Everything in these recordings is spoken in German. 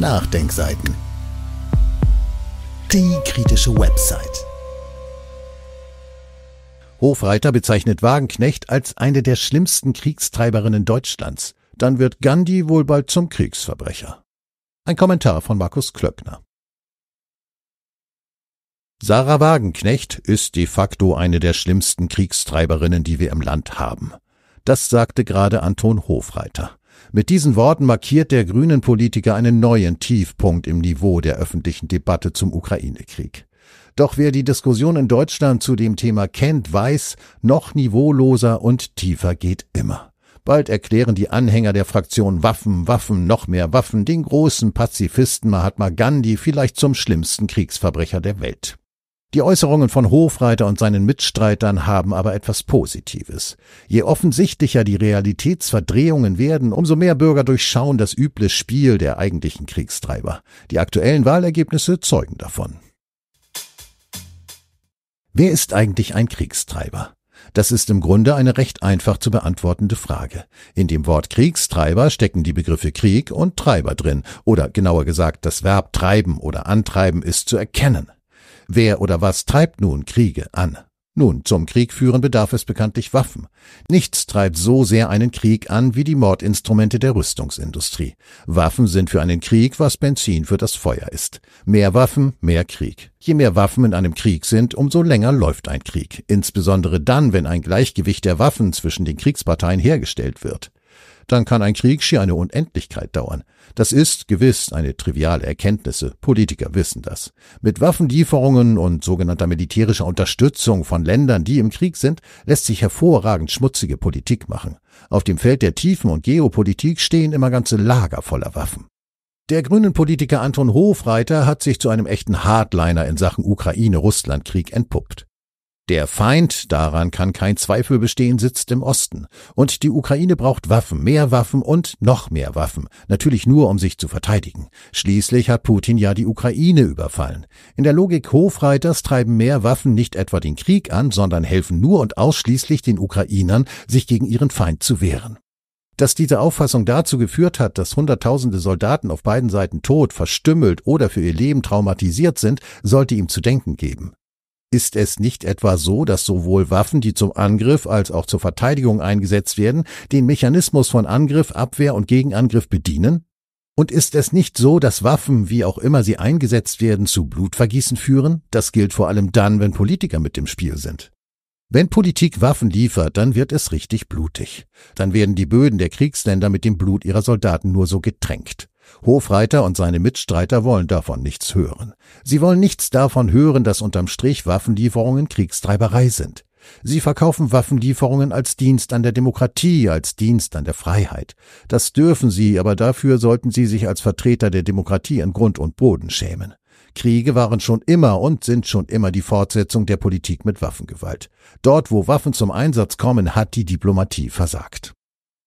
Nachdenkseiten. Die kritische Website. Hofreiter bezeichnet Wagenknecht als eine der schlimmsten Kriegstreiberinnen Deutschlands. Dann wird Gandhi wohl bald zum Kriegsverbrecher. Ein Kommentar von Markus Klöckner. Sarah Wagenknecht ist de facto eine der schlimmsten Kriegstreiberinnen, die wir im Land haben. Das sagte gerade Anton Hofreiter. Mit diesen Worten markiert der grünen Politiker einen neuen Tiefpunkt im Niveau der öffentlichen Debatte zum Ukraine-Krieg. Doch wer die Diskussion in Deutschland zu dem Thema kennt, weiß, noch niveauloser und tiefer geht immer. Bald erklären die Anhänger der Fraktion Waffen, Waffen, noch mehr Waffen den großen Pazifisten Mahatma Gandhi vielleicht zum schlimmsten Kriegsverbrecher der Welt. Die Äußerungen von Hofreiter und seinen Mitstreitern haben aber etwas Positives. Je offensichtlicher die Realitätsverdrehungen werden, umso mehr Bürger durchschauen das üble Spiel der eigentlichen Kriegstreiber. Die aktuellen Wahlergebnisse zeugen davon. Wer ist eigentlich ein Kriegstreiber? Das ist im Grunde eine recht einfach zu beantwortende Frage. In dem Wort Kriegstreiber stecken die Begriffe Krieg und Treiber drin, oder genauer gesagt, das Verb treiben oder antreiben ist zu erkennen. Wer oder was treibt nun Kriege an? Nun, zum Krieg führen bedarf es bekanntlich Waffen. Nichts treibt so sehr einen Krieg an wie die Mordinstrumente der Rüstungsindustrie. Waffen sind für einen Krieg, was Benzin für das Feuer ist. Mehr Waffen, mehr Krieg. Je mehr Waffen in einem Krieg sind, umso länger läuft ein Krieg, insbesondere dann, wenn ein Gleichgewicht der Waffen zwischen den Kriegsparteien hergestellt wird dann kann ein Krieg schier eine Unendlichkeit dauern. Das ist gewiss eine triviale Erkenntnisse, Politiker wissen das. Mit Waffenlieferungen und sogenannter militärischer Unterstützung von Ländern, die im Krieg sind, lässt sich hervorragend schmutzige Politik machen. Auf dem Feld der Tiefen und Geopolitik stehen immer ganze Lager voller Waffen. Der grünen Politiker Anton Hofreiter hat sich zu einem echten Hardliner in Sachen Ukraine-Russland-Krieg entpuppt. Der Feind, daran kann kein Zweifel bestehen, sitzt im Osten. Und die Ukraine braucht Waffen, mehr Waffen und noch mehr Waffen. Natürlich nur, um sich zu verteidigen. Schließlich hat Putin ja die Ukraine überfallen. In der Logik Hofreiters treiben mehr Waffen nicht etwa den Krieg an, sondern helfen nur und ausschließlich den Ukrainern, sich gegen ihren Feind zu wehren. Dass diese Auffassung dazu geführt hat, dass Hunderttausende Soldaten auf beiden Seiten tot, verstümmelt oder für ihr Leben traumatisiert sind, sollte ihm zu denken geben. Ist es nicht etwa so, dass sowohl Waffen, die zum Angriff als auch zur Verteidigung eingesetzt werden, den Mechanismus von Angriff, Abwehr und Gegenangriff bedienen? Und ist es nicht so, dass Waffen, wie auch immer sie eingesetzt werden, zu Blutvergießen führen? Das gilt vor allem dann, wenn Politiker mit dem Spiel sind. Wenn Politik Waffen liefert, dann wird es richtig blutig. Dann werden die Böden der Kriegsländer mit dem Blut ihrer Soldaten nur so getränkt. Hofreiter und seine Mitstreiter wollen davon nichts hören. Sie wollen nichts davon hören, dass unterm Strich Waffenlieferungen Kriegstreiberei sind. Sie verkaufen Waffenlieferungen als Dienst an der Demokratie, als Dienst an der Freiheit. Das dürfen sie, aber dafür sollten sie sich als Vertreter der Demokratie in Grund und Boden schämen. Kriege waren schon immer und sind schon immer die Fortsetzung der Politik mit Waffengewalt. Dort, wo Waffen zum Einsatz kommen, hat die Diplomatie versagt.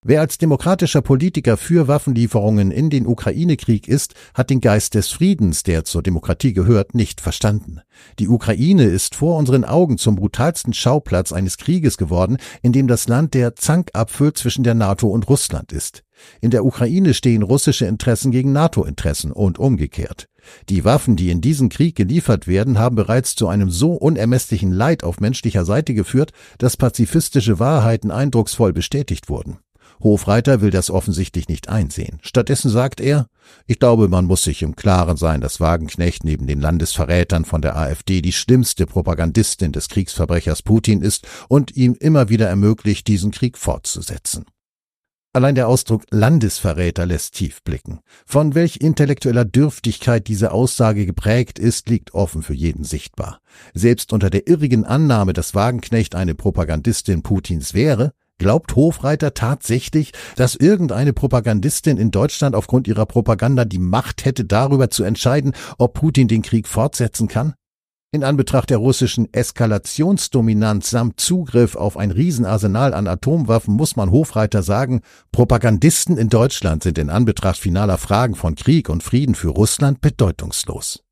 Wer als demokratischer Politiker für Waffenlieferungen in den Ukraine-Krieg ist, hat den Geist des Friedens, der zur Demokratie gehört, nicht verstanden. Die Ukraine ist vor unseren Augen zum brutalsten Schauplatz eines Krieges geworden, in dem das Land der Zankapfel zwischen der NATO und Russland ist. In der Ukraine stehen russische Interessen gegen NATO-Interessen und umgekehrt. Die Waffen, die in diesen Krieg geliefert werden, haben bereits zu einem so unermesslichen Leid auf menschlicher Seite geführt, dass pazifistische Wahrheiten eindrucksvoll bestätigt wurden. Hofreiter will das offensichtlich nicht einsehen. Stattdessen sagt er, ich glaube, man muss sich im Klaren sein, dass Wagenknecht neben den Landesverrätern von der AfD die schlimmste Propagandistin des Kriegsverbrechers Putin ist und ihm immer wieder ermöglicht, diesen Krieg fortzusetzen. Allein der Ausdruck Landesverräter lässt tief blicken. Von welch intellektueller Dürftigkeit diese Aussage geprägt ist, liegt offen für jeden sichtbar. Selbst unter der irrigen Annahme, dass Wagenknecht eine Propagandistin Putins wäre, Glaubt Hofreiter tatsächlich, dass irgendeine Propagandistin in Deutschland aufgrund ihrer Propaganda die Macht hätte, darüber zu entscheiden, ob Putin den Krieg fortsetzen kann? In Anbetracht der russischen Eskalationsdominanz samt Zugriff auf ein Riesenarsenal an Atomwaffen muss man Hofreiter sagen, Propagandisten in Deutschland sind in Anbetracht finaler Fragen von Krieg und Frieden für Russland bedeutungslos.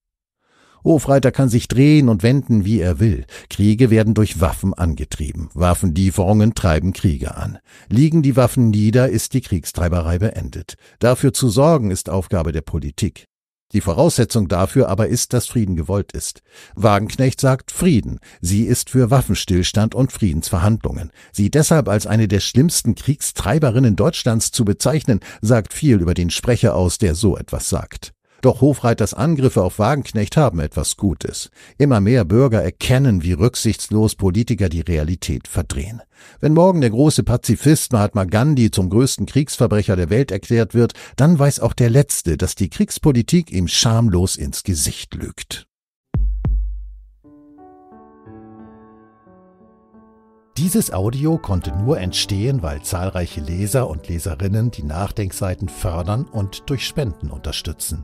Hofreiter kann sich drehen und wenden, wie er will. Kriege werden durch Waffen angetrieben. Waffenlieferungen treiben Kriege an. Liegen die Waffen nieder, ist die Kriegstreiberei beendet. Dafür zu sorgen ist Aufgabe der Politik. Die Voraussetzung dafür aber ist, dass Frieden gewollt ist. Wagenknecht sagt Frieden. Sie ist für Waffenstillstand und Friedensverhandlungen. Sie deshalb als eine der schlimmsten Kriegstreiberinnen Deutschlands zu bezeichnen, sagt viel über den Sprecher aus, der so etwas sagt. Doch Hofreiters Angriffe auf Wagenknecht haben etwas Gutes. Immer mehr Bürger erkennen, wie rücksichtslos Politiker die Realität verdrehen. Wenn morgen der große Pazifist Mahatma Gandhi zum größten Kriegsverbrecher der Welt erklärt wird, dann weiß auch der Letzte, dass die Kriegspolitik ihm schamlos ins Gesicht lügt. Dieses Audio konnte nur entstehen, weil zahlreiche Leser und Leserinnen die Nachdenkseiten fördern und durch Spenden unterstützen.